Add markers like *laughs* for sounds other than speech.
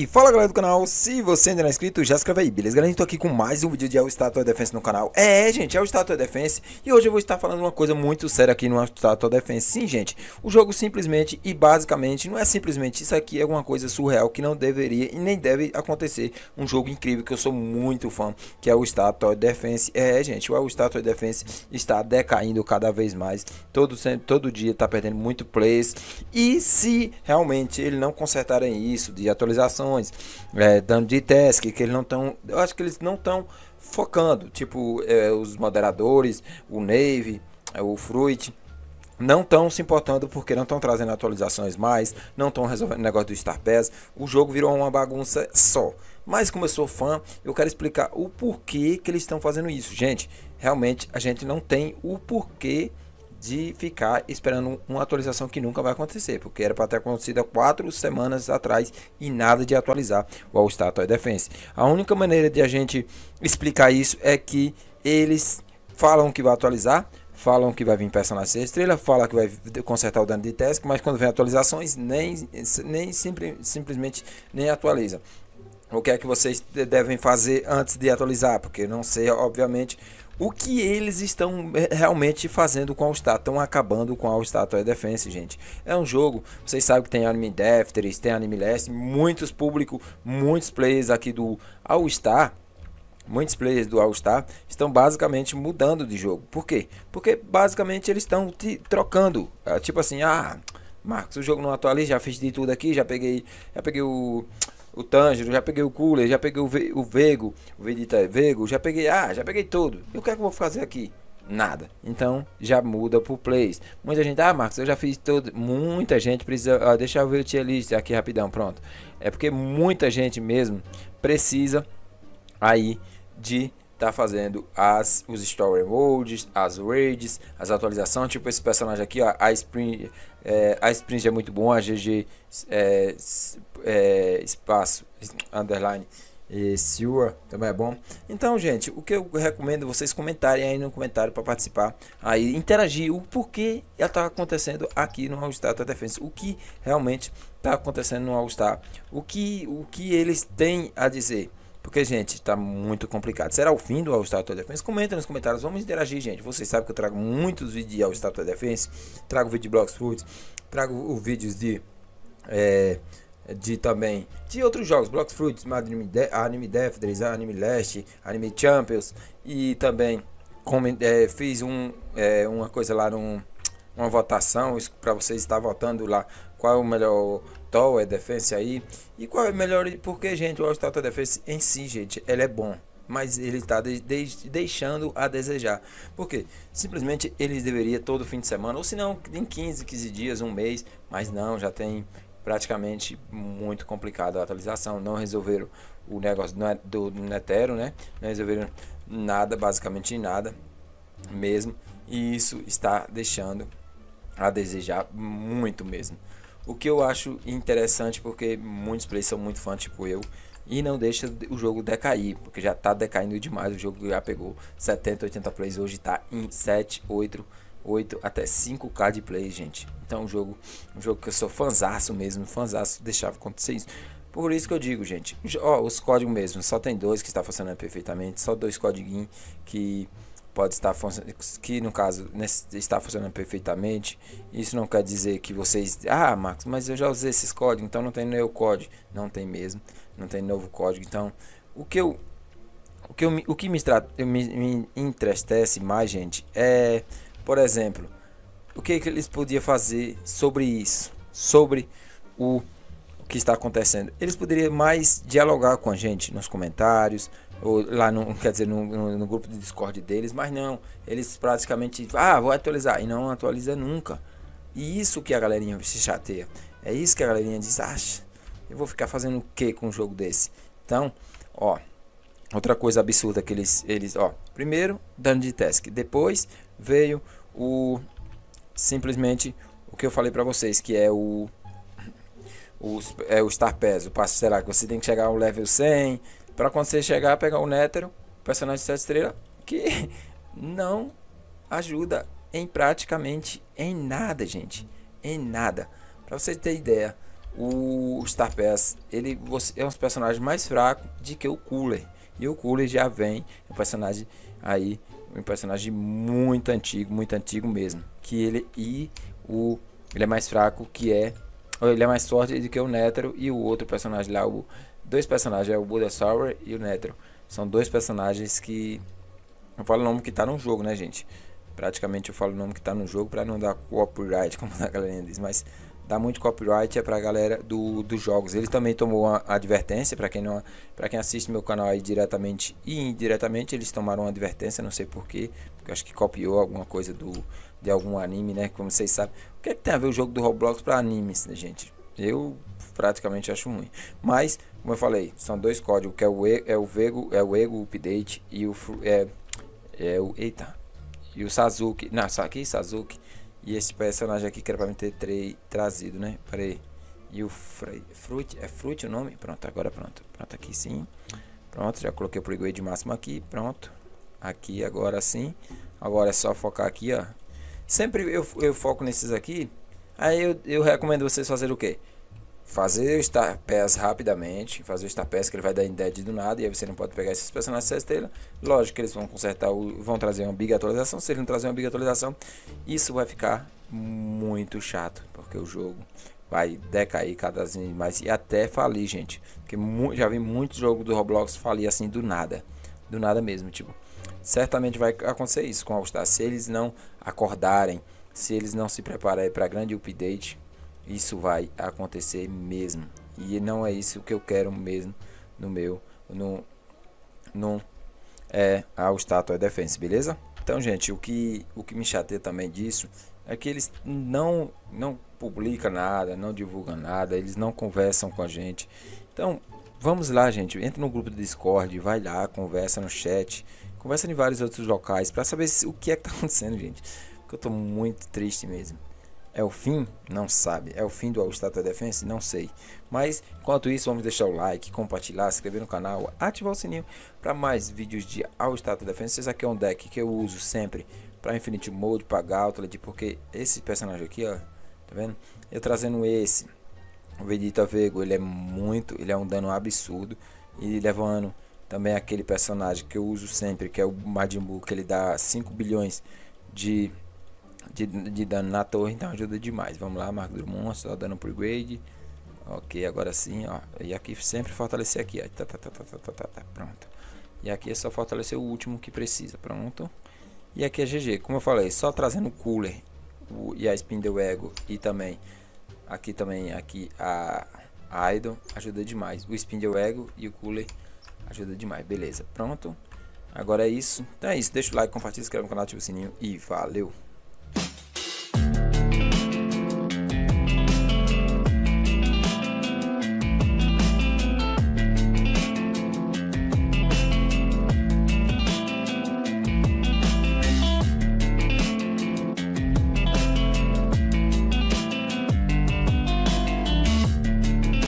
E fala galera do canal, se você ainda não é inscrito, já escreve aí, beleza? Galera, eu então, tô aqui com mais um vídeo de All Statua Defense no canal. É, gente, é o Statua Defense e hoje eu vou estar falando uma coisa muito séria aqui no Statua Defense. Sim, gente, o jogo simplesmente e basicamente, não é simplesmente, isso aqui é uma coisa surreal que não deveria e nem deve acontecer. Um jogo incrível que eu sou muito fã, que é o Statua Defense. É, gente, o All Statua Defense está decaindo cada vez mais. Todo, sempre, todo dia tá perdendo muito plays. E se realmente ele não consertarem isso de atualização, informações, é, dando de teste, que eles não estão. Eu acho que eles não estão focando. Tipo, é, os moderadores, o Navy, é, o Fruit não estão se importando porque não estão trazendo atualizações mais, não estão resolvendo o negócio do Star Pass, o jogo virou uma bagunça só. Mas como eu sou fã, eu quero explicar o porquê que eles estão fazendo isso. Gente, realmente a gente não tem o porquê de ficar esperando uma atualização que nunca vai acontecer, porque era para ter acontecido há quatro semanas atrás e nada de atualizar o All-Star Toy Defense. A única maneira de a gente explicar isso é que eles falam que vai atualizar, falam que vai vir personagem estrela, fala que vai consertar o dano de task, mas quando vem atualizações, nem, nem simplesmente nem atualiza o que é que vocês devem fazer antes de atualizar, porque não sei, obviamente, o que eles estão realmente fazendo com o All-Star. Estão acabando com a All-Star Toy Defense, gente. É um jogo, vocês sabem que tem Anime defters, tem Anime Last, muitos público, muitos players aqui do All-Star muitos players do All-Star estão basicamente mudando de jogo. Por quê? Porque basicamente eles estão te trocando. É, tipo assim, ah, Marcos, o jogo não atualiza, já fiz de tudo aqui, já peguei, já peguei o o Tanjiro, já peguei o Cooler, já peguei o, Ve o Vego, o Vegeta é Vego, já peguei, ah, já peguei tudo. E o que é que eu vou fazer aqui? Nada. Então já muda pro plays. Muita gente, ah, Marcos, eu já fiz todo. Muita gente precisa. Ah, deixa eu ver o tier list aqui rapidão, pronto. É porque muita gente mesmo precisa aí de tá fazendo as, os story modes, as raids, as atualizações, tipo esse personagem aqui, ó, a Spring, é, a Spring é muito bom, a GG é, é, espaço underline e é, Silva também é bom. Então, gente, o que eu recomendo é vocês comentarem aí no comentário para participar, aí interagir o porquê está acontecendo aqui no All Star da Defense, o que realmente está acontecendo no All Star, o que o que eles têm a dizer porque, gente, tá muito complicado. Será o fim do All Star Defense? Comenta nos comentários, vamos interagir, gente. Vocês sabem que eu trago muitos vídeos de All Star Defense, trago vídeo de Blocks Fruits, trago vídeos de... É, de também de outros jogos, Blocks Fruits, Anime, De Anime Death Anime Leste, Anime Champions e também é, fiz um, é, uma coisa lá num, uma votação para vocês estar votando lá qual é o melhor Toll é defense aí. E qual é melhor? Porque, gente, o All-Star Defense em si, gente, ele é bom. Mas ele está de, de, deixando a desejar. Porque simplesmente eles deveria todo fim de semana, ou se não, em 15, 15 dias, um mês. Mas não, já tem praticamente muito complicado a atualização. Não resolveram o negócio é do, do Netero, é né? Não resolveram nada, basicamente nada mesmo. E isso está deixando a desejar muito mesmo. O que eu acho interessante, porque muitos players são muito fãs, tipo eu, e não deixa o jogo decair, porque já tá decaindo demais. O jogo já pegou 70, 80 plays, hoje tá em 7, 8, 8 até 5k de plays, gente. Então, um jogo, um jogo que eu sou fanzaço mesmo, fanzaço, deixava acontecer isso. Por isso que eu digo, gente, ó, os códigos mesmo, só tem dois que está funcionando perfeitamente, só dois códigos que pode estar que no caso está funcionando perfeitamente. Isso não quer dizer que vocês, ah, Max, mas eu já usei esses códigos, então não tem novo código, não tem mesmo, não tem novo código. Então, o que eu o que, eu, o que me, me, me entristece mais, gente, é, por exemplo, o que, que eles podiam fazer sobre isso, sobre o que está acontecendo. Eles poderiam mais dialogar com a gente nos comentários, ou lá no, *laughs* quer dizer, no, no, no grupo de Discord deles, mas não, eles praticamente, ah, vou atualizar, e não atualiza nunca. E isso que a galerinha se chateia. É isso que a galerinha diz, acha, eu vou ficar fazendo o que com um jogo desse? Então, ó, outra coisa absurda que eles, eles ó, primeiro, dano de task, depois veio o, simplesmente, o que eu falei para vocês, que é o os, é, o Star Pass, o passo, sei lá, que você tem que chegar ao level 100, para quando você chegar, pegar o Nétero, personagem de 7 estrelas, que *laughs* não ajuda em praticamente em nada, gente. Em nada. Para você ter ideia, o Star Pass, ele você, é um personagem mais fraco de que o Cooler. E o Cooler já vem, um personagem aí, um personagem muito antigo, muito antigo mesmo. Que ele e o ele é mais fraco que é ele é mais forte do que o Netero e o outro personagem lá, o, dois personagens, é o Bulbasaur e o Netero. São dois personagens que eu falo o nome que tá no jogo, né, gente? Praticamente eu falo o nome que tá no jogo para não dar copyright, *laughs* como a galerinha diz, mas dá muito copyright é pra galera do, dos jogos. Ele também tomou uma advertência, para quem não, para quem assiste meu canal aí diretamente e indiretamente, eles tomaram uma advertência, não sei porquê, porque acho que copiou alguma coisa do de algum anime, né? Como vocês sabem. O que é que tem a ver o jogo do Roblox para animes, né, gente? Eu praticamente acho ruim. Mas, como eu falei, são dois códigos, que é o e, é o Vego, é o Ego Update e o é é o eita. E o Sazuki, não, só aqui Sazuki e esse personagem aqui que era pra me ter trazido, né? Pera aí. E o Fruit, é Fruit o nome? Pronto, agora pronto. Pronto, aqui sim. Pronto, já coloquei o de máximo aqui, pronto. Aqui agora sim. Agora é só focar aqui, ó. Sempre eu, eu foco nesses aqui. Aí eu, eu recomendo vocês fazerem o quê? fazer o Star Pass rapidamente, fazer o Star Pass que ele vai dar em dead do nada, e aí você não pode pegar esses personagens dessa estrela. Lógico que eles vão consertar, o, vão trazer uma big atualização, se eles não trazer uma big atualização, isso vai ficar muito chato, porque o jogo vai decair cada vez mais e até falir, gente. Porque já vi muito jogo do Roblox falir assim do nada, do nada mesmo, tipo. Certamente vai acontecer isso com o All Star, se eles não acordarem, se eles não se prepararem para grande update, isso vai acontecer mesmo. E não é isso que eu quero mesmo no meu no no é ao Statua Defense, beleza? Então, gente, o que o que me chateia também disso é que eles não não publica nada, não divulga nada, eles não conversam com a gente. Então, vamos lá, gente, entra no grupo do Discord, vai lá, conversa no chat, conversa em vários outros locais para saber o que é que tá *laughs* acontecendo, gente. Porque eu tô muito triste mesmo. É o fim? Não sabe. É o fim do Estado da Defense? Não sei. Mas enquanto isso, vamos deixar o like, compartilhar, se inscrever no canal, ativar o sininho para mais vídeos de All da Defense. Esse aqui é um deck que eu uso sempre para Infinite Mode, para Gauntlet, porque esse personagem aqui, ó, tá vendo? Eu trazendo esse, o Vegeta Vego, ele é muito, ele é um dano absurdo e levando também aquele personagem que eu uso sempre, que é o Majin Buu, que ele dá 5 bilhões de de, de dano na torre, então ajuda demais. Vamos lá, Marco Drummond, só dando por grade. Ok, agora sim, ó. E aqui sempre fortalecer aqui, ó. Tá, tá, tá, tá, tá, tá, tá, tá, pronto. E aqui é só fortalecer o último que precisa, pronto. E aqui é GG, como eu falei, só trazendo o cooler o, e a Spindle Ego e também aqui também aqui a, a Idol ajuda demais. O Spindle Ego e o cooler ajuda demais, beleza, pronto. Agora é isso, então é isso, deixa o like, compartilha, inscreve no canal, ativa o sininho e valeu!